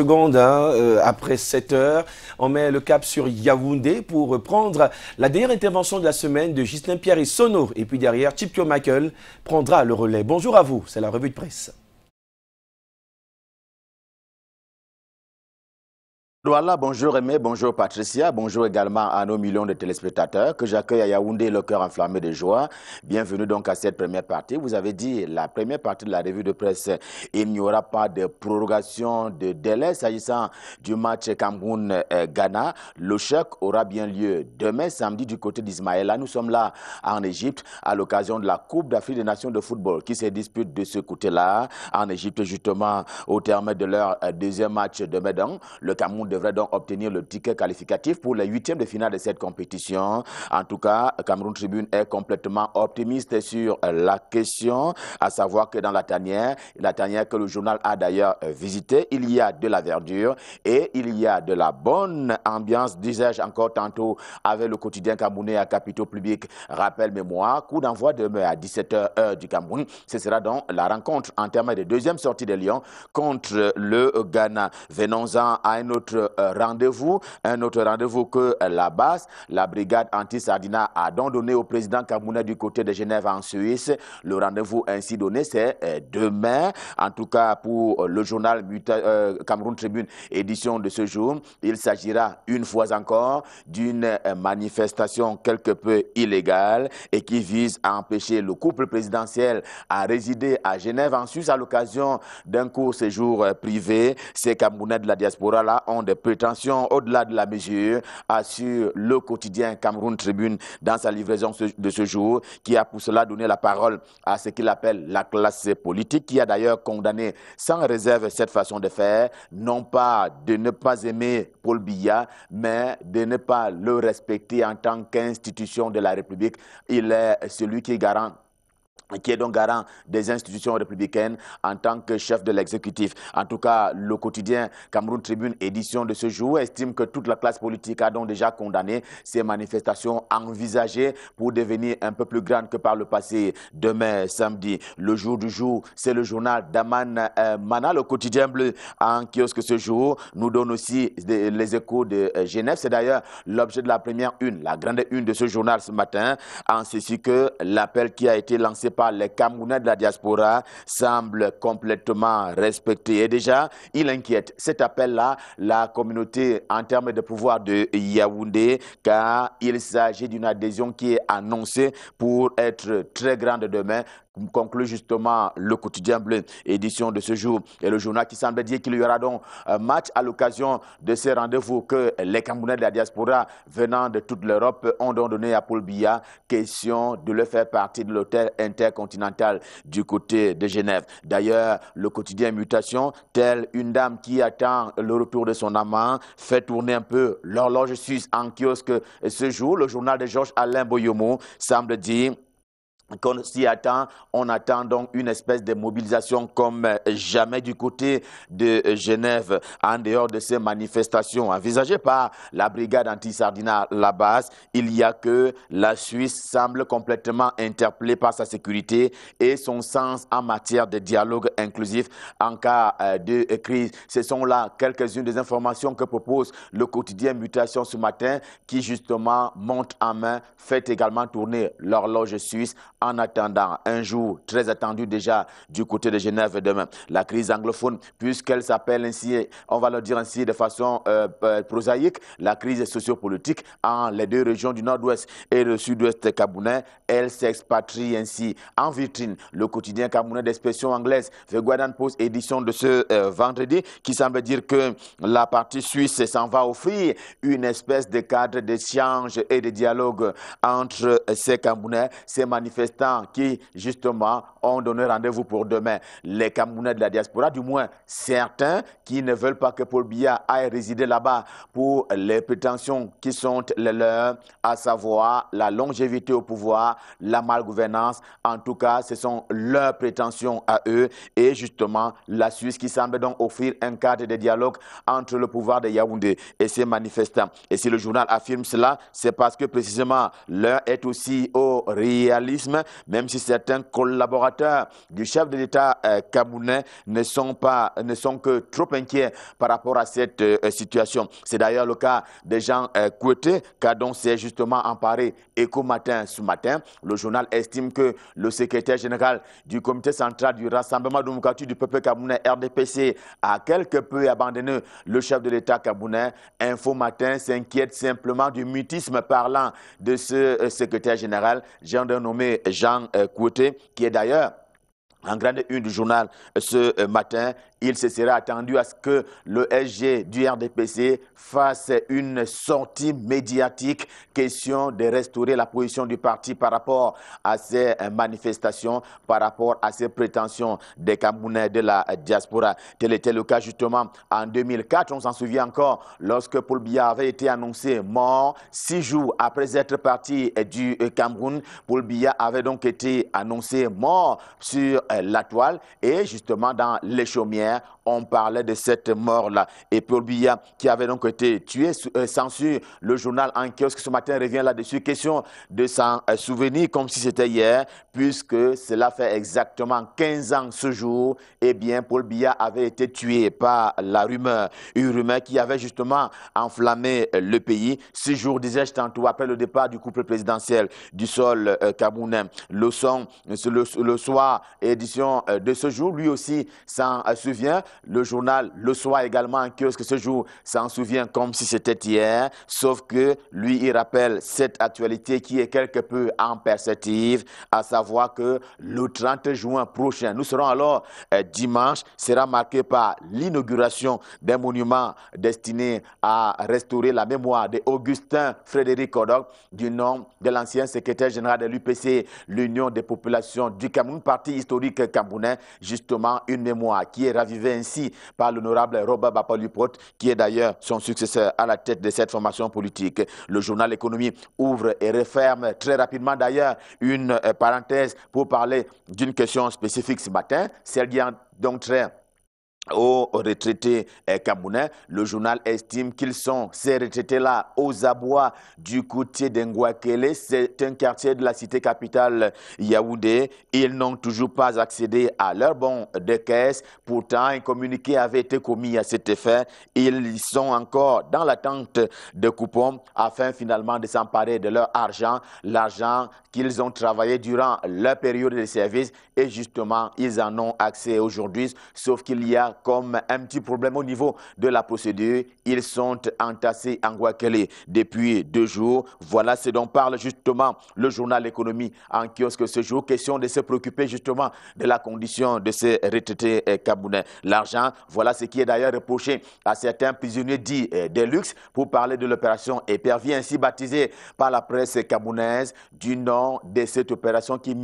Seconde, hein, euh, après 7 heures, on met le cap sur Yaoundé pour prendre la dernière intervention de la semaine de Justin Pierre et Sono. Et puis derrière, Chipio Michael prendra le relais. Bonjour à vous, c'est la revue de presse. Voilà, bonjour Aimé, bonjour Patricia, bonjour également à nos millions de téléspectateurs que j'accueille à Yaoundé, le cœur enflammé de joie. Bienvenue donc à cette première partie. Vous avez dit, la première partie de la revue de presse, il n'y aura pas de prorogation de délai s'agissant du match Cameroun-Ghana. Le choc aura bien lieu demain samedi du côté d'Ismaïla. Nous sommes là en Égypte à l'occasion de la Coupe d'Afrique des Nations de football qui se dispute de ce côté-là en Égypte justement au terme de leur euh, deuxième match demain, Le Cameroun devrait donc obtenir le ticket qualificatif pour les huitièmes de finale de cette compétition. En tout cas, Cameroun Tribune est complètement optimiste sur la question, à savoir que dans la tanière, la tanière que le journal a d'ailleurs euh, visitée, il y a de la verdure et il y a de la bonne ambiance, disais-je encore tantôt, avec le quotidien camerounais à capitaux Public. Rappel mémoire, coup d'envoi demain à 17h du Cameroun. Ce sera donc la rencontre en termes de deuxième sortie de Lyon contre le Ghana. Venons-en à une autre euh, rendez-vous, un autre rendez-vous que euh, la base. La brigade anti-Sardina a donc donné au président Kamouna du côté de Genève en Suisse. Le rendez-vous ainsi donné, c'est euh, demain. En tout cas, pour le journal Cameroun Tribune, édition de ce jour, il s'agira une fois encore d'une manifestation quelque peu illégale et qui vise à empêcher le couple présidentiel à résider à Genève en Suisse à l'occasion d'un court séjour privé. Ces Camerounais de la diaspora là ont prétention au-delà de la mesure, assure le quotidien Cameroun Tribune dans sa livraison de ce jour, qui a pour cela donné la parole à ce qu'il appelle la classe politique, qui a d'ailleurs condamné sans réserve cette façon de faire, non pas de ne pas aimer Paul Biya, mais de ne pas le respecter en tant qu'institution de la République. Il est celui qui garant qui est donc garant des institutions républicaines en tant que chef de l'exécutif. En tout cas, le quotidien Cameroun Tribune, édition de ce jour, estime que toute la classe politique a donc déjà condamné ces manifestations envisagées pour devenir un peu plus grandes que par le passé demain samedi. Le jour du jour, c'est le journal d'Aman euh, Mana, le quotidien bleu en kiosque ce jour, nous donne aussi les échos de euh, Genève. C'est d'ailleurs l'objet de la première une, la grande une de ce journal ce matin, en ceci que l'appel qui a été lancé par les Camerounais de la diaspora semble complètement respecté. Et déjà, il inquiète cet appel-là, la communauté en termes de pouvoir de Yaoundé, car il s'agit d'une adhésion qui est annoncée pour être très grande demain conclut justement le quotidien bleu, édition de ce jour, et le journal qui semble dire qu'il y aura donc un euh, match à l'occasion de ces rendez-vous que les Camerounais de la diaspora venant de toute l'Europe ont donc donné à Paul Biya, question de le faire partie de l'hôtel intercontinental du côté de Genève. D'ailleurs, le quotidien Mutation, telle une dame qui attend le retour de son amant, fait tourner un peu l'horloge suisse en kiosque ce jour. Le journal de Georges Alain Boyomo semble dire qu'on s'y attend, on attend donc une espèce de mobilisation comme euh, jamais du côté de euh, Genève, en dehors de ces manifestations envisagées par la brigade anti-sardina La Base. Il y a que la Suisse semble complètement interpellée par sa sécurité et son sens en matière de dialogue inclusif en cas euh, de crise. Ce sont là quelques-unes des informations que propose le quotidien Mutation ce matin, qui justement monte en main, fait également tourner l'horloge suisse en attendant un jour très attendu déjà du côté de Genève demain. La crise anglophone, puisqu'elle s'appelle ainsi, on va le dire ainsi de façon euh, euh, prosaïque, la crise sociopolitique en les deux régions du nord-ouest et le sud-ouest cabounais, elle s'expatrie ainsi en vitrine. Le quotidien cabounais d'expression anglaise, The Guardian Post, édition de ce euh, vendredi, qui semble dire que la partie suisse s'en va offrir une espèce de cadre d'échange et de dialogue entre ces Cabounais, ces manifestants qui, justement, ont donné rendez-vous pour demain. Les Camerounais de la diaspora, du moins certains, qui ne veulent pas que Paul Biya aille résider là-bas pour les prétentions qui sont les leurs, à savoir la longévité au pouvoir, la malgouvernance. En tout cas, ce sont leurs prétentions à eux et justement la Suisse qui semble donc offrir un cadre de dialogue entre le pouvoir de Yaoundé et ses manifestants. Et si le journal affirme cela, c'est parce que précisément l'heure est aussi au réalisme même si certains collaborateurs du chef de l'État euh, camerounais ne sont, pas, ne sont que trop inquiets par rapport à cette euh, situation. C'est d'ailleurs le cas des gens côté, euh, car dont c'est justement emparé Éco Matin ce matin. Le journal estime que le secrétaire général du comité central du Rassemblement démocratique du peuple camerounais RDPC a quelque peu abandonné le chef de l'État camerounais. Info Matin s'inquiète simplement du mutisme parlant de ce secrétaire général, j'ai nommé Jean Côté, euh, qui est d'ailleurs en grande une du journal euh, ce euh, matin il se serait attendu à ce que le SG du RDPC fasse une sortie médiatique, question de restaurer la position du parti par rapport à ces manifestations, par rapport à ces prétentions des Camerounais de la diaspora. Tel était le cas justement en 2004, on s'en souvient encore, lorsque Paul Biya avait été annoncé mort six jours après être parti du Cameroun. Paul Biya avait donc été annoncé mort sur la toile et justement dans les chaumières Hein, on parlait de cette mort-là. Et Paul Biya, qui avait donc été tué, censure euh, le journal en kiosque ce matin, revient là-dessus. Question de s'en euh, souvenir comme si c'était hier, puisque cela fait exactement 15 ans ce jour. Eh bien, Paul Biya avait été tué par la rumeur. Une rumeur qui avait justement enflammé euh, le pays. ce jour disais-je tantôt, après le départ du couple présidentiel du sol Le soir, édition de ce jour, lui aussi s'en souvient le journal Le Soir également en kiosque ce jour s'en souvient comme si c'était hier, sauf que lui, il rappelle cette actualité qui est quelque peu en perspective, à savoir que le 30 juin prochain, nous serons alors euh, dimanche, sera marqué par l'inauguration d'un monument destiné à restaurer la mémoire d'Augustin Frédéric Kodok du nom de l'ancien secrétaire général de l'UPC, l'Union des populations du Cameroun, parti historique camerounais, justement une mémoire qui est ravie ainsi par l'honorable Robert Bapolipote, qui est d'ailleurs son successeur à la tête de cette formation politique. Le journal Économie ouvre et referme très rapidement d'ailleurs une euh, parenthèse pour parler d'une question spécifique ce matin, celle qui est donc très aux retraités eh, camerounais. Le journal estime qu'ils sont, ces retraités-là, aux abois du côté d'Enguakele. C'est un quartier de la cité capitale Yaoundé. Ils n'ont toujours pas accédé à leur bon de caisse. Pourtant, un communiqué avait été commis à cet effet. Ils sont encore dans l'attente de coupons afin finalement de s'emparer de leur argent, l'argent qu'ils ont travaillé durant leur période de service. Et justement, ils en ont accès aujourd'hui, sauf qu'il y a comme un petit problème au niveau de la procédure. Ils sont entassés en Guakele depuis deux jours. Voilà ce dont parle justement le journal Économie en kiosque ce jour. Question de se préoccuper justement de la condition de ces retraités eh, camerounais. L'argent, voilà ce qui est d'ailleurs reproché à certains prisonniers dits eh, des pour parler de l'opération épervie, ainsi baptisée par la presse kabounaise du nom de cette opération qui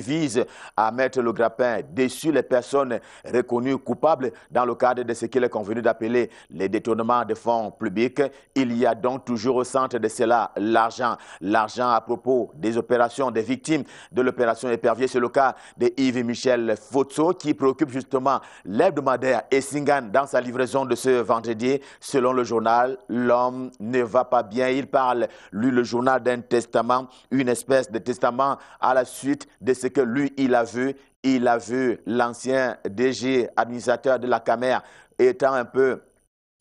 vise à mettre le grappin dessus les personnes reconnues coupables dans le cadre de ce qu'il est convenu d'appeler les détournements de fonds publics. Il y a donc toujours au centre de cela l'argent. L'argent à propos des opérations, des victimes de l'opération Épervier. C'est le cas de Yves-Michel Fotso qui préoccupe justement l'hebdomadaire Essingan dans sa livraison de ce vendredi. Selon le journal, l'homme ne va pas bien. Il parle, lui, le journal d'un testament, une espèce de testament à la suite de ce que lui, il a vu il a vu l'ancien DG, administrateur de la caméra, étant un peu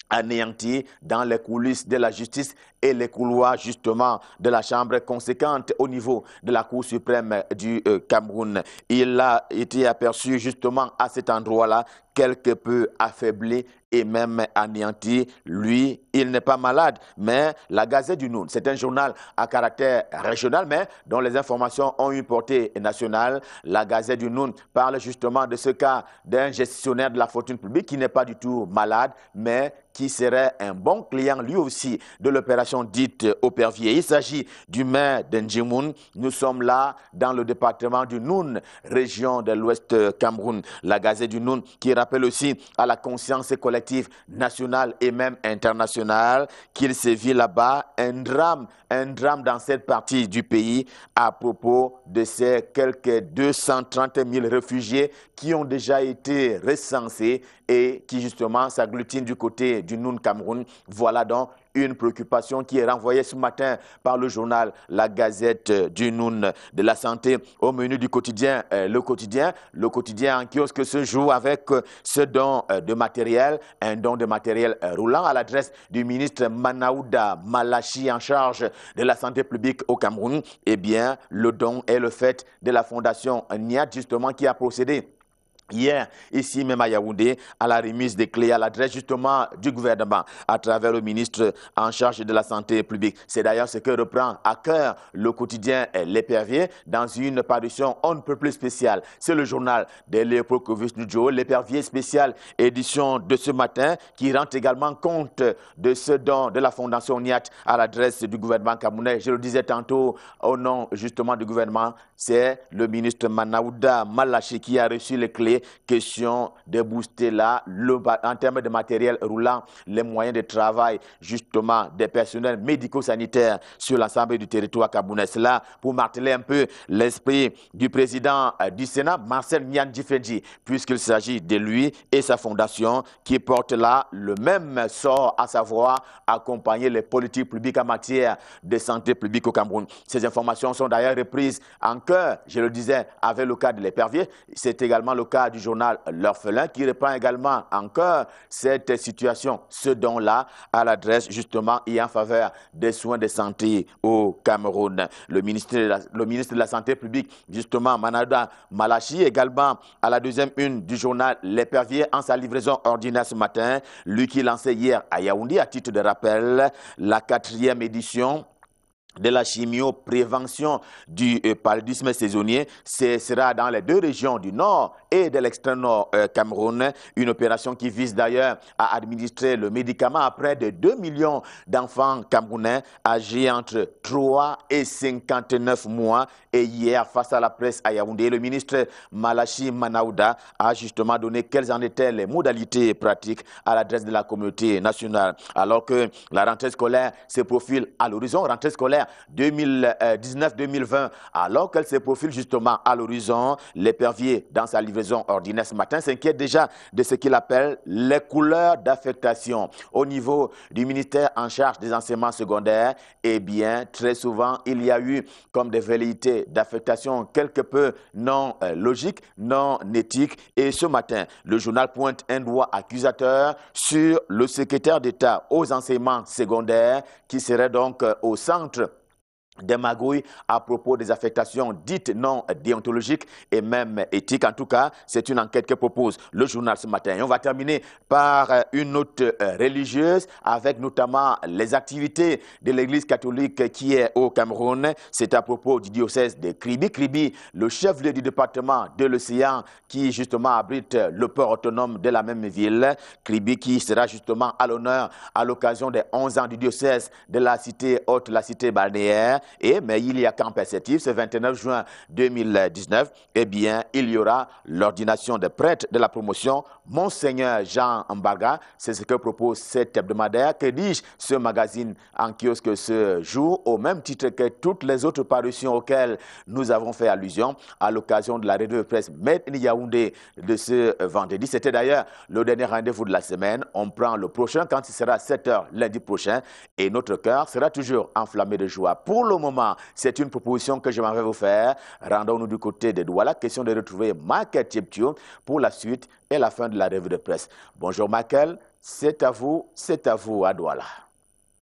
anéanti dans les coulisses de la justice et les couloirs justement de la Chambre conséquente au niveau de la Cour suprême du euh, Cameroun. Il a été aperçu justement à cet endroit-là quelque peu affaibli et même anéanti. Lui, il n'est pas malade, mais la Gazette du Noun, c'est un journal à caractère régional, mais dont les informations ont une portée nationale. La Gazette du Noun parle justement de ce cas d'un gestionnaire de la fortune publique qui n'est pas du tout malade, mais qui serait un bon client lui aussi de l'opération dite au Pervier. Il s'agit du maire d'Enjimoun. Nous sommes là dans le département du Noun, région de l'Ouest Cameroun. La Gazette du Noun qui appelle aussi à la conscience collective nationale et même internationale qu'il se vit là-bas un drame, un drame dans cette partie du pays à propos de ces quelques 230 000 réfugiés qui ont déjà été recensés et qui justement s'agglutinent du côté du Noun Cameroun. Voilà donc une préoccupation qui est renvoyée ce matin par le journal La Gazette du Noun de la Santé au menu du quotidien euh, Le Quotidien. Le quotidien en kiosque se joue avec euh, ce don euh, de matériel, un don de matériel roulant à l'adresse du ministre Manaouda Malachi en charge de la santé publique au Cameroun. Eh bien, le don est le fait de la fondation NIAT justement qui a procédé hier, ici même à Yaoundé, à la remise des clés à l'adresse justement du gouvernement à travers le ministre en charge de la santé publique. C'est d'ailleurs ce que reprend à cœur le quotidien L'Épervier dans une parution on ne peut plus spéciale. C'est le journal de du Nujo, L'Épervier spécial édition de ce matin qui rend également compte de ce don de la Fondation Niat à l'adresse du gouvernement camerounais. Je le disais tantôt au nom justement du gouvernement, c'est le ministre Manaouda Malachi qui a reçu les clés question de booster là, en termes de matériel roulant, les moyens de travail justement des personnels médico-sanitaires sur l'ensemble du territoire cabounais. Cela pour marteler un peu l'esprit du président euh, du Sénat, Marcel Nian puisqu'il s'agit de lui et sa fondation qui porte là le même sort, à savoir accompagner les politiques publiques en matière de santé publique au Cameroun. Ces informations sont d'ailleurs reprises en cœur, je le disais, avec le cas de l'épervier. C'est également le cas du journal L'Orphelin qui reprend également encore cette situation, ce don-là, à l'adresse justement et en faveur des soins de santé au Cameroun. Le ministre le ministre de la Santé publique, justement, Manada Malachi, également à la deuxième une du journal L'Épervier en sa livraison ordinaire ce matin, lui qui lançait hier à Yaoundé à titre de rappel la quatrième édition de la chimio-prévention du euh, paludisme saisonnier. Ce sera dans les deux régions du nord et de l'extrême nord euh, cameroun Une opération qui vise d'ailleurs à administrer le médicament à près de 2 millions d'enfants camerounais âgés entre 3 et 59 mois. Et hier, face à la presse à Yaoundé, le ministre Malachi Manaouda a justement donné quelles en étaient les modalités pratiques à l'adresse de la communauté nationale. Alors que la rentrée scolaire se profile à l'horizon, rentrée scolaire 2019-2020, euh, alors qu'elle se profile justement à l'horizon, l'épervier, dans sa livraison ordinaire ce matin, s'inquiète déjà de ce qu'il appelle les couleurs d'affectation. Au niveau du ministère en charge des enseignements secondaires, eh bien, très souvent, il y a eu comme des velléités d'affectation quelque peu non euh, logiques, non éthiques. Et ce matin, le journal pointe un doigt accusateur sur le secrétaire d'État aux enseignements secondaires qui serait donc euh, au centre des magouilles à propos des affectations dites non déontologiques et même éthiques. En tout cas, c'est une enquête que propose le journal ce matin. on va terminer par euh, une note euh, religieuse avec notamment les activités de l'Église catholique qui est au Cameroun. C'est à propos du diocèse de Kribi. Kribi, le chef-lieu du département de l'océan qui justement abrite le port autonome de la même ville. Kribi qui sera justement à l'honneur à l'occasion des 11 ans du diocèse de la cité haute, la cité balnéaire et mais il y a qu'en perspective, ce 29 juin 2019, eh bien, il y aura l'ordination des prêtres de la promotion, Monseigneur Jean Mbaga. C'est ce que propose cette hebdomadaire. Que dis-je, ce magazine en kiosque ce jour, au même titre que toutes les autres parutions auxquelles nous avons fait allusion à l'occasion de la revue de presse Made Yaoundé de ce vendredi. C'était d'ailleurs le dernier rendez-vous de la semaine. On prend le prochain quand il sera 7h lundi prochain et notre cœur sera toujours enflammé de joie pour le moment, c'est une proposition que je m'en vais vous faire. Rendons-nous du côté de Douala. Question de retrouver Michael Cheptio pour la suite et la fin de la revue de presse. Bonjour Michael, c'est à vous, c'est à vous à Douala.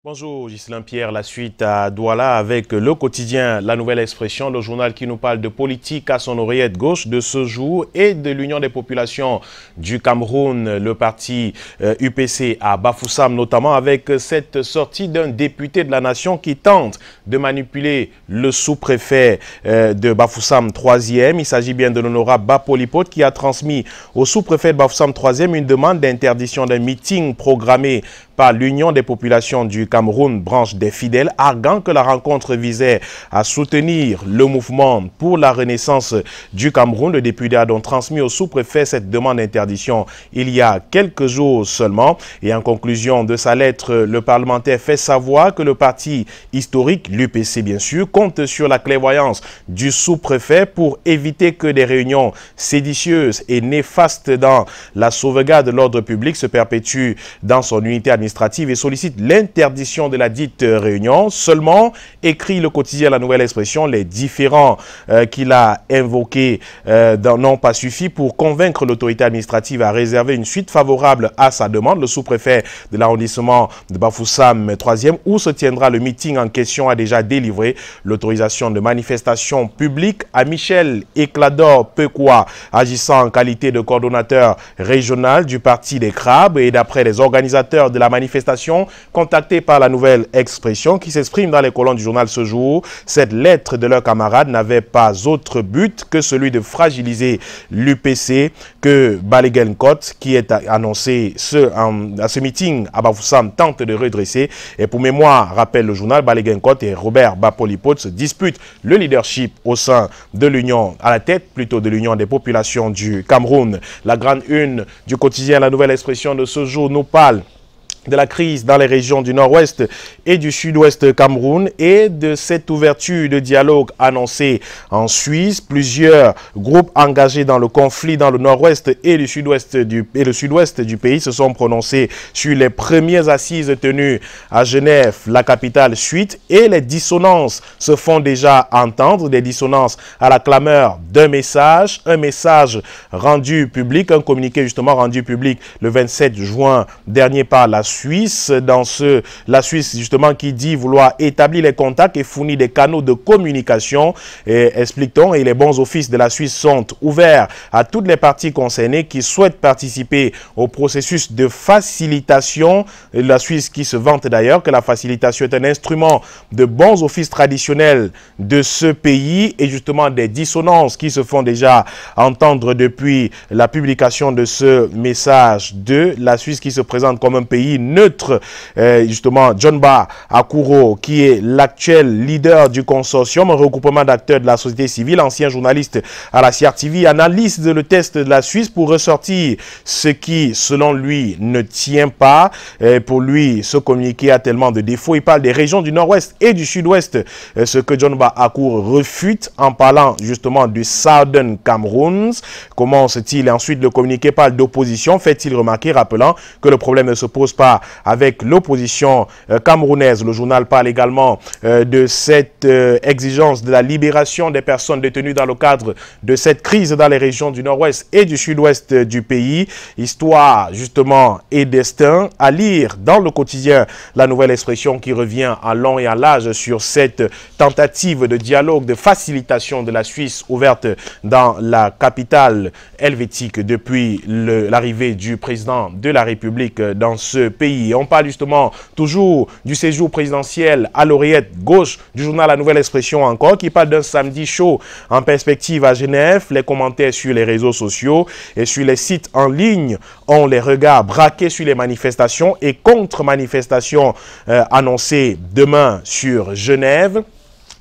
Bonjour Ghislain Pierre, la suite à Douala avec le quotidien La Nouvelle Expression, le journal qui nous parle de politique à son oreillette gauche de ce jour et de l'Union des populations du Cameroun, le parti UPC euh, à Bafoussam notamment avec cette sortie d'un député de la nation qui tente de manipuler le sous-préfet euh, de Bafoussam 3 Il s'agit bien de l'honorable Bapolipote qui a transmis au sous-préfet de Bafoussam 3e une demande d'interdiction d'un meeting programmé par l'Union des populations du Cameroun, branche des fidèles, argant que la rencontre visait à soutenir le mouvement pour la renaissance du Cameroun. Le député a donc transmis au sous-préfet cette demande d'interdiction il y a quelques jours seulement. Et en conclusion de sa lettre, le parlementaire fait savoir que le parti historique, l'UPC bien sûr, compte sur la clairvoyance du sous-préfet pour éviter que des réunions séditieuses et néfastes dans la sauvegarde de l'ordre public se perpétuent dans son unité administrative et sollicite l'interdiction de la dite euh, réunion. Seulement, écrit le quotidien La Nouvelle Expression, les différents euh, qu'il a invoqués euh, n'ont pas suffi pour convaincre l'autorité administrative à réserver une suite favorable à sa demande. Le sous-préfet de l'arrondissement de Bafoussam 3e, où se tiendra le meeting en question, a déjà délivré l'autorisation de manifestation publique à Michel Éclador Pequois agissant en qualité de coordonnateur régional du Parti des Crabes et d'après les organisateurs de la manifestation. contactée par la nouvelle expression qui s'exprime dans les colonnes du journal ce jour, cette lettre de leurs camarades n'avait pas autre but que celui de fragiliser l'UPC que Baligenkot, qui est annoncé ce, à ce meeting à Bafoussam, tente de redresser. Et pour mémoire, rappelle le journal, Baligenkot et Robert Bapolipot se disputent le leadership au sein de l'Union, à la tête plutôt de l'Union des populations du Cameroun. La grande une du quotidien La Nouvelle Expression de ce jour nous parle de la crise dans les régions du nord-ouest et du sud-ouest Cameroun et de cette ouverture de dialogue annoncée en Suisse. Plusieurs groupes engagés dans le conflit dans le nord-ouest et le sud-ouest du, le sud-ouest du pays se sont prononcés sur les premières assises tenues à Genève, la capitale suite, et les dissonances se font déjà entendre, des dissonances à la clameur d'un message, un message rendu public, un communiqué justement rendu public le 27 juin dernier par la Suisse, dans ce, la Suisse justement qui dit vouloir établir les contacts et fournir des canaux de communication, et, explique-t-on, et les bons offices de la Suisse sont ouverts à toutes les parties concernées qui souhaitent participer au processus de facilitation. La Suisse qui se vante d'ailleurs que la facilitation est un instrument de bons offices traditionnels de ce pays et justement des dissonances qui se font déjà entendre depuis la publication de ce message de la Suisse qui se présente comme un pays neutre. Euh, justement, John Ba Akuro, qui est l'actuel leader du consortium, un regroupement d'acteurs de la société civile, ancien journaliste à la CRTV, analyse le test de la Suisse pour ressortir ce qui, selon lui, ne tient pas. Euh, pour lui, ce communiqué a tellement de défauts. Il parle des régions du nord-ouest et du sud-ouest, euh, ce que John Ba Akuro refute en parlant justement du Southern Cameroons. commence t il ensuite le communiqué parle d'opposition, fait-il remarquer, rappelant que le problème ne se pose pas avec l'opposition euh, camerounaise. Le journal parle également euh, de cette euh, exigence de la libération des personnes détenues dans le cadre de cette crise dans les régions du nord-ouest et du sud-ouest du pays. Histoire, justement, et destin à lire dans le quotidien la nouvelle expression qui revient à long et à large sur cette tentative de dialogue, de facilitation de la Suisse ouverte dans la capitale helvétique depuis l'arrivée du président de la République dans ce pays on parle justement toujours du séjour présidentiel à l'oreillette gauche du journal La Nouvelle Expression encore, qui parle d'un samedi chaud en perspective à Genève. Les commentaires sur les réseaux sociaux et sur les sites en ligne ont les regards braqués sur les manifestations et contre-manifestations euh, annoncées demain sur Genève.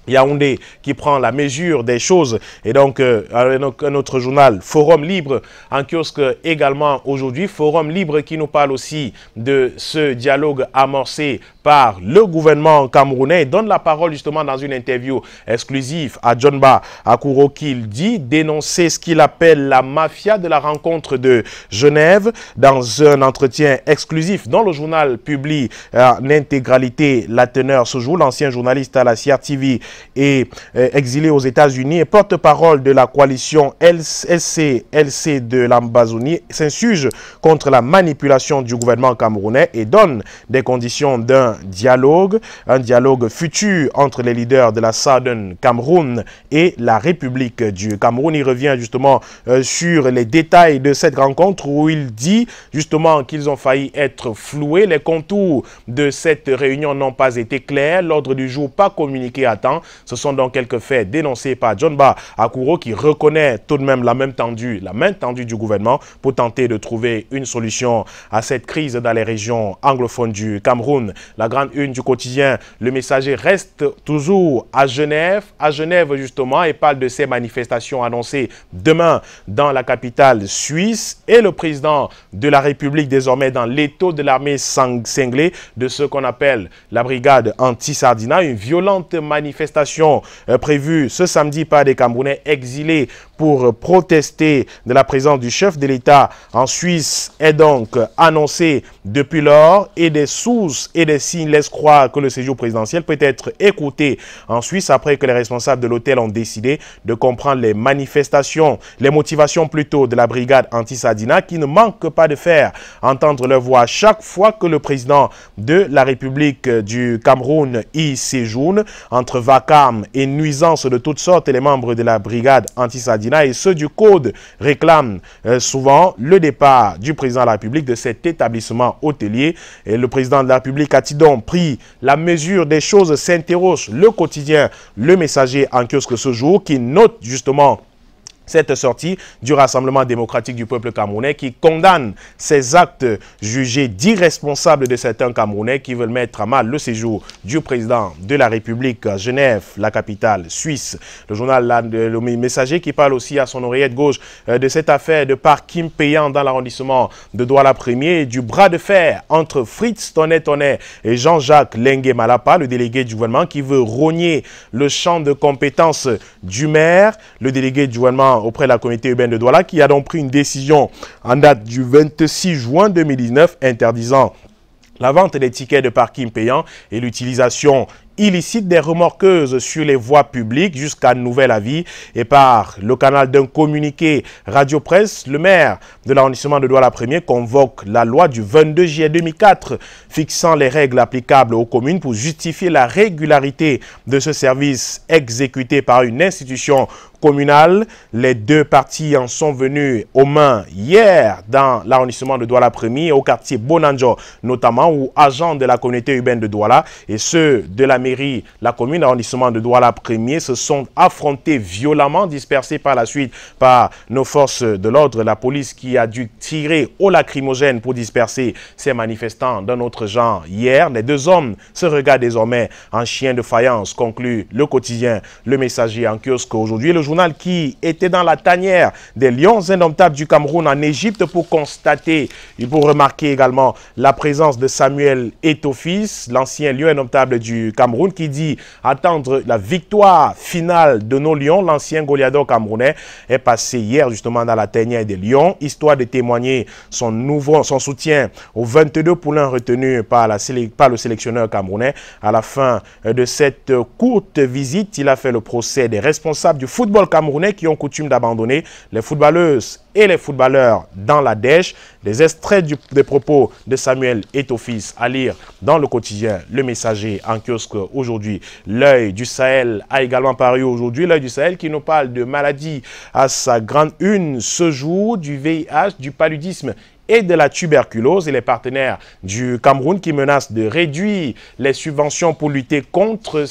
Yaoundé qui prend la mesure des choses. Et donc, euh, un autre journal, Forum Libre, en kiosque également aujourd'hui. Forum Libre qui nous parle aussi de ce dialogue amorcé par le gouvernement camerounais. et donne la parole justement dans une interview exclusive à John Ba Akuro qu'il dit dénoncer ce qu'il appelle la mafia de la rencontre de Genève dans un entretien exclusif dont le journal publie euh, en intégralité la teneur ce jour. L'ancien journaliste à la TV est euh, exilé aux États-Unis et porte-parole de la coalition LCLC de Lambazouni s'insurge contre la manipulation du gouvernement camerounais et donne des conditions d'un dialogue, un dialogue futur entre les leaders de la Southern Cameroun et la République du Cameroun. Il revient justement euh, sur les détails de cette rencontre où il dit justement qu'ils ont failli être floués. Les contours de cette réunion n'ont pas été clairs. L'ordre du jour pas communiqué à temps. Ce sont donc quelques faits dénoncés par John Ba Akuro qui reconnaît tout de même la même tendue, la main tendue du gouvernement pour tenter de trouver une solution à cette crise dans les régions anglophones du Cameroun la grande une du quotidien. Le messager reste toujours à Genève, à Genève justement, et parle de ces manifestations annoncées demain dans la capitale suisse. Et le président de la République, désormais dans l'étau de l'armée cinglée de ce qu'on appelle la brigade anti-Sardina, une violente manifestation euh, prévue ce samedi par des Camerounais exilés pour protester de la présence du chef de l'État en Suisse est donc annoncée depuis lors et des sources et des laisse croire que le séjour présidentiel peut être écouté en Suisse après que les responsables de l'hôtel ont décidé de comprendre les manifestations, les motivations plutôt de la brigade anti-Sadina qui ne manque pas de faire entendre leur voix chaque fois que le président de la République du Cameroun y séjourne. Entre vacarme et nuisance de toutes sortes, les membres de la brigade anti-Sadina et ceux du Code réclament euh, souvent le départ du président de la République de cet établissement hôtelier. Et le président de la République a t pris la mesure des choses, s'interroge le quotidien, le messager en kiosque ce jour, qui note justement cette sortie du Rassemblement démocratique du peuple camerounais qui condamne ces actes jugés d'irresponsables de certains Camerounais qui veulent mettre à mal le séjour du président de la République à Genève, la capitale suisse. Le journal Le Messager qui parle aussi à son oreillette gauche euh, de cette affaire de parking payant dans l'arrondissement de Douala 1er du bras de fer entre Fritz Tonnet Tonnet et Jean-Jacques Lengue Malapa, le délégué du gouvernement qui veut rogner le champ de compétences du maire. Le délégué du gouvernement auprès de la communauté urbaine de Douala, qui a donc pris une décision en date du 26 juin 2019 interdisant la vente des tickets de parking payant et l'utilisation illicite des remorqueuses sur les voies publiques jusqu'à nouvel avis. Et par le canal d'un communiqué Radio Presse, le maire de l'arrondissement de Douala 1er convoque la loi du 22 juillet 2004 fixant les règles applicables aux communes pour justifier la régularité de ce service exécuté par une institution communale. Les deux parties en sont venues aux mains hier dans l'arrondissement de Douala Premier, au quartier Bonanjo notamment, où agents de la communauté urbaine de Douala et ceux de la mairie, la commune l'arrondissement de Douala Premier se sont affrontés violemment, dispersés par la suite par nos forces de l'ordre, la police qui a dû tirer au lacrymogène pour disperser ces manifestants d'un autre genre hier. Les deux hommes se regardent désormais en chien de faïence, conclut le quotidien Le Messager en kiosque aujourd'hui. Le jour qui était dans la tanière des Lions indomptables du Cameroun en Égypte pour constater et pour remarquer également la présence de Samuel Etofis, l'ancien Lion indomptable du Cameroun, qui dit attendre la victoire finale de nos Lions. L'ancien goliador camerounais est passé hier justement dans la tanière des Lions, histoire de témoigner son, nouveau, son soutien aux 22 poulains retenus par, la, par le sélectionneur camerounais. À la fin euh, de cette euh, courte visite, il a fait le procès des responsables du football camerounais qui ont coutume d'abandonner les footballeuses et les footballeurs dans la dèche. Les extraits des propos de Samuel office à lire dans le quotidien Le Messager en kiosque aujourd'hui. L'œil du Sahel a également paru aujourd'hui. L'œil du Sahel qui nous parle de maladie à sa grande une ce jour, du VIH, du paludisme et de la tuberculose et les partenaires du Cameroun qui menacent de réduire les subventions pour lutter contre,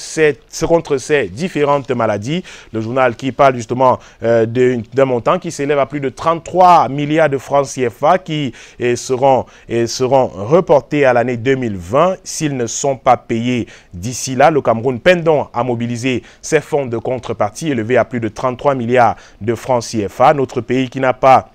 contre ces différentes maladies. Le journal qui parle justement euh, d'un montant qui s'élève à plus de 33 milliards de francs CFA qui eh, seront, eh, seront reportés à l'année 2020 s'ils ne sont pas payés d'ici là. Le Cameroun peine donc à mobiliser ses fonds de contrepartie élevés à plus de 33 milliards de francs CFA. Notre pays qui n'a pas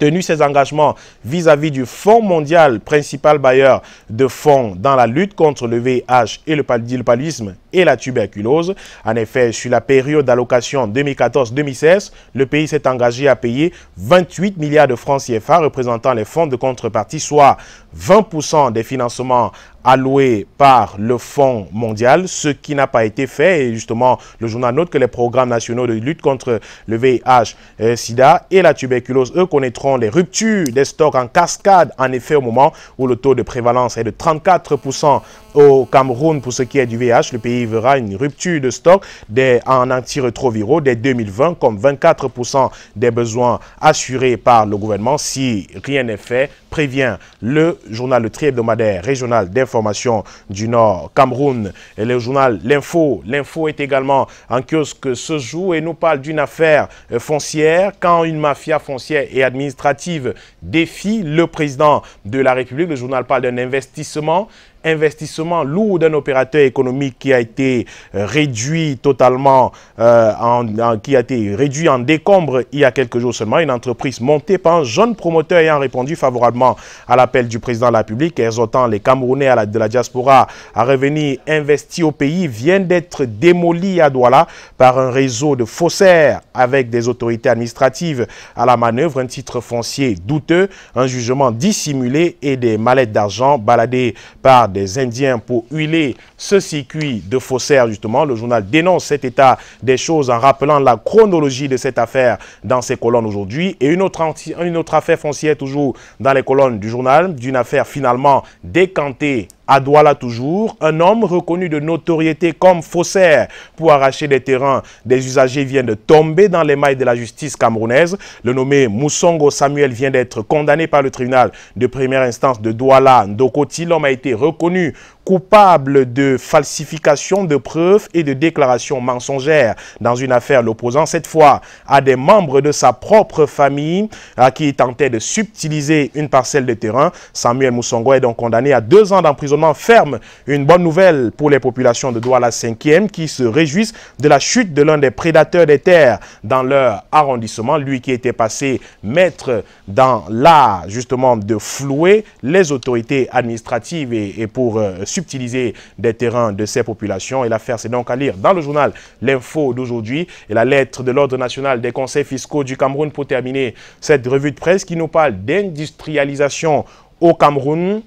tenu ses engagements vis-à-vis du Fonds mondial, principal bailleur de fonds dans la lutte contre le VIH et le paludisme et la tuberculose. En effet, sur la période d'allocation 2014-2016, le pays s'est engagé à payer 28 milliards de francs CFA représentant les fonds de contrepartie, soit 20% des financements alloués par le Fonds mondial, ce qui n'a pas été fait. Et justement, le journal note que les programmes nationaux de lutte contre le VIH, euh, sida et la tuberculose, eux, connaîtront des ruptures des stocks en cascade. En effet, au moment où le taux de prévalence est de 34% au Cameroun pour ce qui est du VIH, le pays aura une rupture de stock des, en antirétroviraux dès 2020, comme 24% des besoins assurés par le gouvernement si rien n'est fait, prévient le journal Le Tri hebdomadaire régional d'information du Nord Cameroun et le journal L'Info. L'Info est également en kiosque ce jour et nous parle d'une affaire euh, foncière quand une mafia foncière et administrative défie le président de la République. Le journal parle d'un investissement investissement lourd d'un opérateur économique qui a été euh, réduit totalement, euh, en, qui a été réduit en décombre il y a quelques jours seulement. Une entreprise montée par un jeune promoteur ayant répondu favorablement à l'appel du président de la République, exhortant les Camerounais de la diaspora à revenir investir au pays, vient d'être démolie à Douala par un réseau de faussaires avec des autorités administratives à la manœuvre, un titre foncier douteux, un jugement dissimulé et des mallettes d'argent baladées par des Indiens pour huiler ce circuit de faussaires, justement. Le journal dénonce cet état des choses en rappelant la chronologie de cette affaire dans ses colonnes aujourd'hui. Et une autre, une autre affaire foncière toujours dans les colonnes du journal, d'une affaire finalement décantée à Douala toujours, un homme reconnu de notoriété comme faussaire pour arracher des terrains des usagers vient de tomber dans les mailles de la justice camerounaise. Le nommé Moussongo Samuel vient d'être condamné par le tribunal de première instance de Douala. Ndokoti, l'homme a été reconnu coupable de falsification de preuves et de déclarations mensongères dans une affaire l'opposant cette fois à des membres de sa propre famille à euh, qui tentaient tentait de subtiliser une parcelle de terrain. Samuel Moussongo est donc condamné à deux ans d'emprisonnement ferme. Une bonne nouvelle pour les populations de Douala 5e qui se réjouissent de la chute de l'un des prédateurs des terres dans leur arrondissement, lui qui était passé maître dans l'art justement de flouer les autorités administratives et, pour euh, Utiliser des terrains de ces populations. Et l'affaire, c'est donc à lire dans le journal L'Info d'aujourd'hui et la lettre de l'Ordre national des conseils fiscaux du Cameroun pour terminer cette revue de presse qui nous parle d'industrialisation au Cameroun.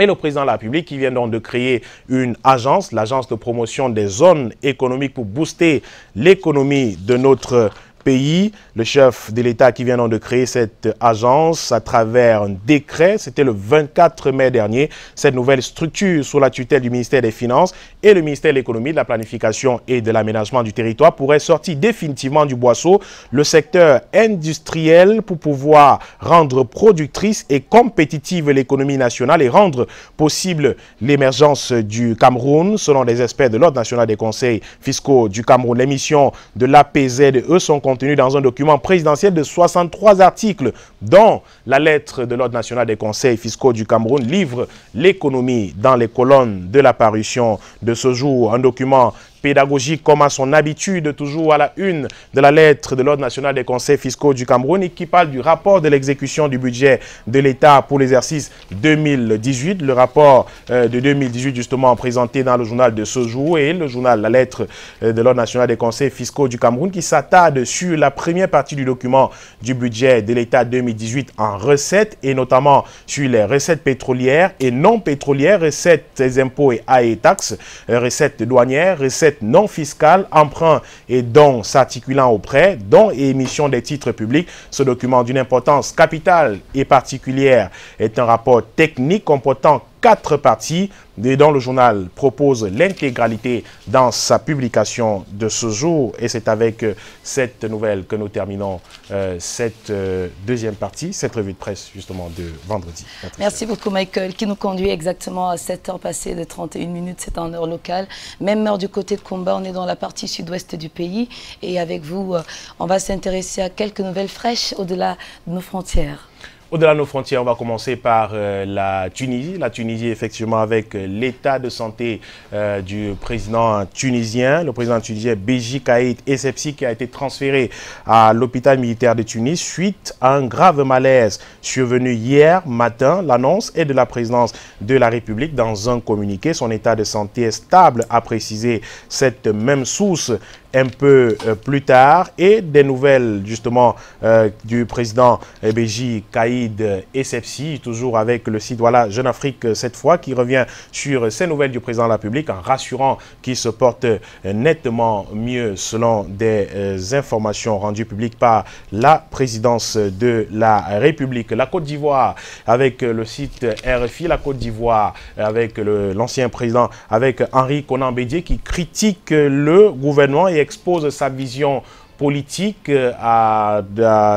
Et le président de la République qui vient donc de créer une agence, l'agence de promotion des zones économiques pour booster l'économie de notre pays pays. Le chef de l'État qui vient donc de créer cette agence à travers un décret, c'était le 24 mai dernier, cette nouvelle structure sous la tutelle du ministère des Finances et le ministère de l'Économie, de la Planification et de l'Aménagement du Territoire pourrait sortir définitivement du boisseau le secteur industriel pour pouvoir rendre productrice et compétitive l'économie nationale et rendre possible l'émergence du Cameroun. Selon les experts de l'Ordre national des conseils fiscaux du Cameroun, les missions de l'APZE sont contenu dans un document présidentiel de 63 articles, dont la lettre de l'Ordre national des conseils fiscaux du Cameroun livre l'économie dans les colonnes de l'apparition de ce jour, un document pédagogique comme à son habitude, toujours à la une de la lettre de l'Ordre national des conseils fiscaux du Cameroun et qui parle du rapport de l'exécution du budget de l'État pour l'exercice 2018. Le rapport euh, de 2018 justement présenté dans le journal de ce jour et le journal La lettre euh, de l'Ordre national des conseils fiscaux du Cameroun qui s'attarde sur la première partie du document du budget de l'État 2018 en recettes et notamment sur les recettes pétrolières et non pétrolières, recettes impôts et et taxes, euh, recettes douanières, recettes non fiscale emprunt et dons s'articulant au prêt, dons et émission des titres publics. Ce document d'une importance capitale et particulière est un rapport technique comportant quatre parties. dont le journal propose l'intégralité dans sa publication de ce jour. Et c'est avec euh, cette nouvelle que nous terminons euh, cette euh, deuxième partie, cette revue de presse justement de vendredi. Merci beaucoup Michael, qui nous conduit exactement à 7 heures passée de 31 minutes, c'est en heure locale. Même heure du côté de combat, on est dans la partie sud-ouest du pays. Et avec vous, on va s'intéresser à quelques nouvelles fraîches au-delà de nos frontières. Au-delà de nos frontières, on va commencer par euh, la Tunisie. La Tunisie, effectivement, avec euh, l'état de santé euh, du président tunisien, le président tunisien Béji Kaït Essebsi, qui a été transféré à l'hôpital militaire de Tunis suite à un grave malaise survenu hier matin. L'annonce est de la présidence de la République dans un communiqué. Son état de santé est stable, a précisé cette même source un peu euh, plus tard et des nouvelles justement euh, du président Béji Kaïd Essebsi, toujours avec le site voilà, Jeune Afrique euh, cette fois, qui revient sur ces nouvelles du président de la République en rassurant qu'il se porte nettement mieux selon des informations rendues publiques par la présidence de la République. La Côte d'Ivoire avec le site RFI, la Côte d'Ivoire avec l'ancien président, avec Henri Conan Bédier qui critique le gouvernement expose sa vision politique euh, à,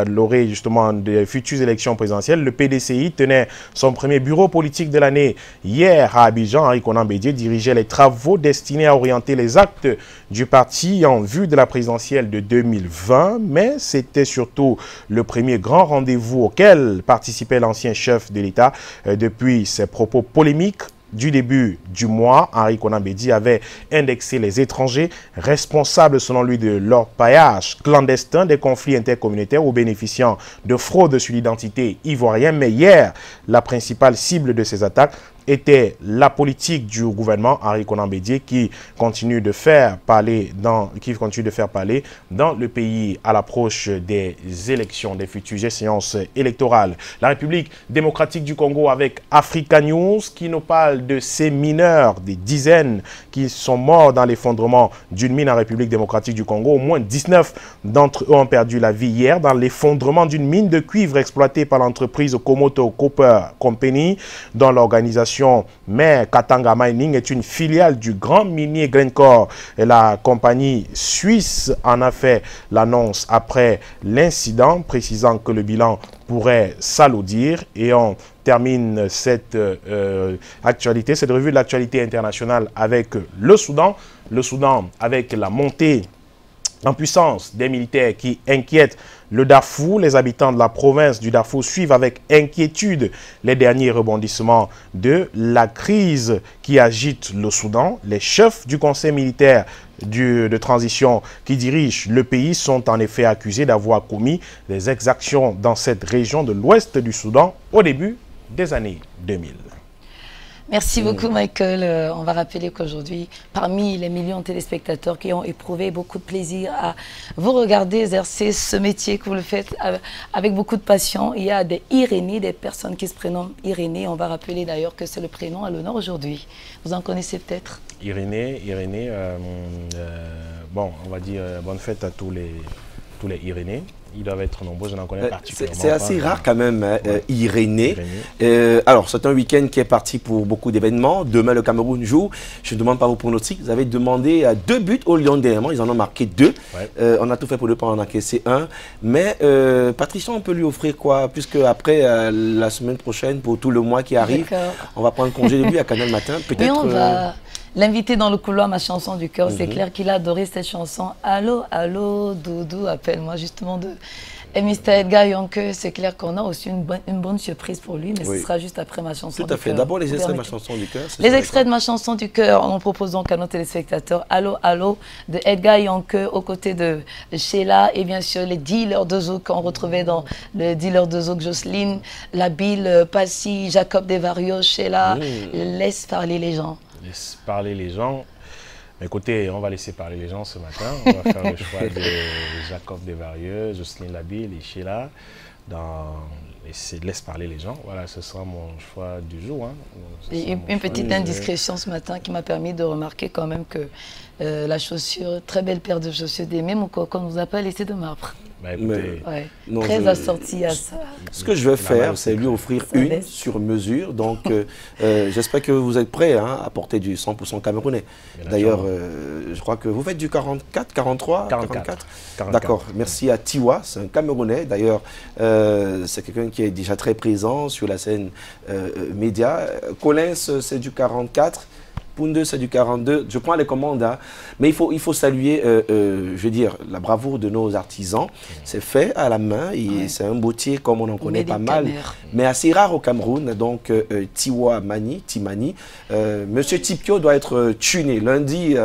l'orée justement des futures élections présidentielles. Le PDCI tenait son premier bureau politique de l'année hier à Abidjan. Henri Conan Bédier dirigeait les travaux destinés à orienter les actes du parti en vue de la présidentielle de 2020. Mais c'était surtout le premier grand rendez-vous auquel participait l'ancien chef de l'État euh, depuis ses propos polémiques du début du mois, Henri Konambedi avait indexé les étrangers responsables, selon lui, de leur paillage clandestin des conflits intercommunautaires ou bénéficiant de fraudes sur l'identité ivoirienne. Mais hier, la principale cible de ces attaques était la politique du gouvernement Henri Conan Bédier qui continue de faire parler dans qui continue de faire parler dans le pays à l'approche des élections des futures séances électorales. La République démocratique du Congo avec Africa News qui nous parle de ces mineurs, des dizaines qui sont morts dans l'effondrement d'une mine en République démocratique du Congo. Au moins 19 d'entre eux ont perdu la vie hier dans l'effondrement d'une mine de cuivre exploitée par l'entreprise Komoto Copper Company dans l'organisation mais Katanga Mining est une filiale du grand minier Glencore. Et la compagnie suisse en a fait l'annonce après l'incident, précisant que le bilan pourrait s'alourdir et on termine cette euh, actualité, cette revue de l'actualité internationale avec le Soudan. Le Soudan avec la montée en puissance des militaires qui inquiètent le Darfour, les habitants de la province du Darfour suivent avec inquiétude les derniers rebondissements de la crise qui agite le Soudan. Les chefs du conseil militaire de transition qui dirigent le pays sont en effet accusés d'avoir commis des exactions dans cette région de l'ouest du Soudan au début des années 2000. Merci mm. beaucoup, Michael. Euh, on va rappeler qu'aujourd'hui, parmi les millions de téléspectateurs qui ont éprouvé beaucoup de plaisir à vous regarder exercer ce métier que vous le faites avec beaucoup de passion, il y a des Irénées, des personnes qui se prénomment Irénée. On va rappeler d'ailleurs que c'est le prénom à l'honneur aujourd'hui. Vous en connaissez peut-être Irénée, Irénée, euh, euh, bon, on va dire bonne fête à tous les tous les Irénées. Ils doivent être nombreux, je n'en connais euh, particulièrement. C'est assez rare quand même, hein, euh, Irénée. Euh, alors, c'est un week-end qui est parti pour beaucoup d'événements. Demain, le Cameroun joue. Je ne demande pas vos pronostics. Vous avez demandé deux buts au Lyon dernièrement. Ils en ont marqué deux. on a tout fait pour ne pas en encaisser un. Mais euh, Patricia, on peut lui offrir quoi Puisque après, la semaine prochaine, pour tout le mois qui arrive, on va prendre congé de lui à Canal Matin. Peut-être. L'invité dans le couloir, ma chanson du cœur, c'est mhm. clair qu'il a adoré cette chanson. Allô, allô, Doudou, appelle-moi justement de... Et eh, Mr. Edgar Yonke, c'est clair qu'on a aussi une bonne, surprise pour lui, mais ce sera juste après ma chanson Tout à fait. D'abord, les extraits de ma chanson du cœur. Les extraits de ma chanson du cœur. On propose donc à nos téléspectateurs Allô, Allô de Edgar Yonke aux côtés de Sheila et bien sûr les dealers de Zouk qu'on retrouvait dans le dealer de Zouk, Jocelyne, Labille, euh, Passy, Jacob Devario, Sheila. Mmh. Laisse parler les gens laisse parler les gens. Mais Écoutez, on va laisser parler les gens ce matin. On va faire le choix de Jacob Desvarieux, Jocelyne Labille et Sheila Laisse parler les gens. Voilà, ce sera mon choix du jour. Hein. une, petite indiscrétion ce matin qui m'a permis de remarquer quand même que euh, la chaussure, très belle paire de chaussures d'Aimé, mon coco, ne vous a pas laissé de marbre. Bah, Mais, très assorti à ça. Ce que je vais faire, c'est lui offrir une sur mesure. Donc, euh, euh, j'espère que vous êtes prêts hein, à porter du 100% camerounais. D'ailleurs, euh, je crois que vous faites du 44, 43, 44. D'accord. Merci à Tiwa, c'est un Camerounais. D'ailleurs, c'est quelqu'un qui est déjà très présent sur la scène média. Collins, c'est du 44. 2, c'est du 42. Je prends les commandes. Hein. Mais il faut, il faut saluer, euh, euh, je veux dire, la bravoure de nos artisans. C'est fait à la main. C'est un boutier comme on en connaît pas mal. Mais assez rare au Cameroun. Donc, euh, Tiwa Mani, Timani. Monsieur Tipio doit être tuné. Lundi,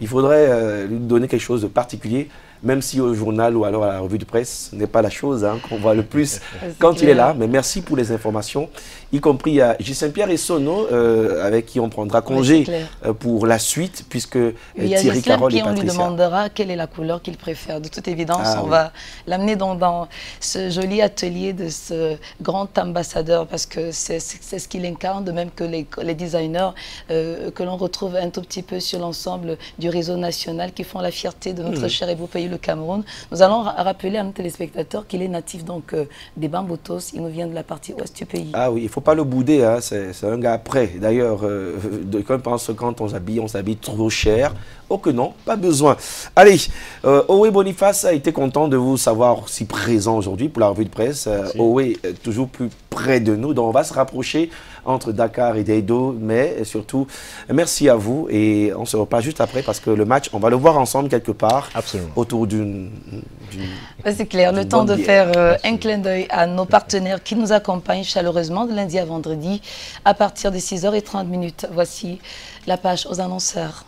il faudrait lui donner quelque chose de particulier même si au journal ou alors à la revue de presse, ce n'est pas la chose hein, qu'on voit le plus quand il est là. Mais merci pour les informations, y compris à J. Saint-Pierre et Sono, euh, avec qui on prendra congé euh, pour la suite, puisque euh, Thierry Carole et Patricia. On lui demandera quelle est la couleur qu'il préfère. De toute évidence, ah on va l'amener dans, dans, ce joli atelier de ce grand ambassadeur, parce que c'est ce qu'il incarne, de même que les, les designers que l'on retrouve un tout petit peu sur l'ensemble du réseau national, qui font la fierté de notre cher et beau pays, Cameroun. Nous allons rappeler à nos téléspectateurs qu'il est natif donc euh, des Bambotos. Il nous vient de la partie ouest du pays. Ah oui, il ne faut pas le bouder. Hein. C'est un gars prêt. D'ailleurs, quand euh, on pense quand on s'habille, on s'habille trop cher. Oh que non, pas besoin. Allez, euh, Owe Boniface a été content de vous savoir si présent aujourd'hui pour la revue de presse. Owe, toujours plus près de nous. Donc on va se rapprocher entre Dakar et Daido. Mais surtout, merci à vous et on se pas juste après parce que le match, on va le voir ensemble quelque part. Autour d'une... C'est clair, le temps de faire euh, un clin d'œil à nos partenaires qui nous accompagnent chaleureusement de lundi à vendredi à partir de 6h30. Voici la page aux annonceurs.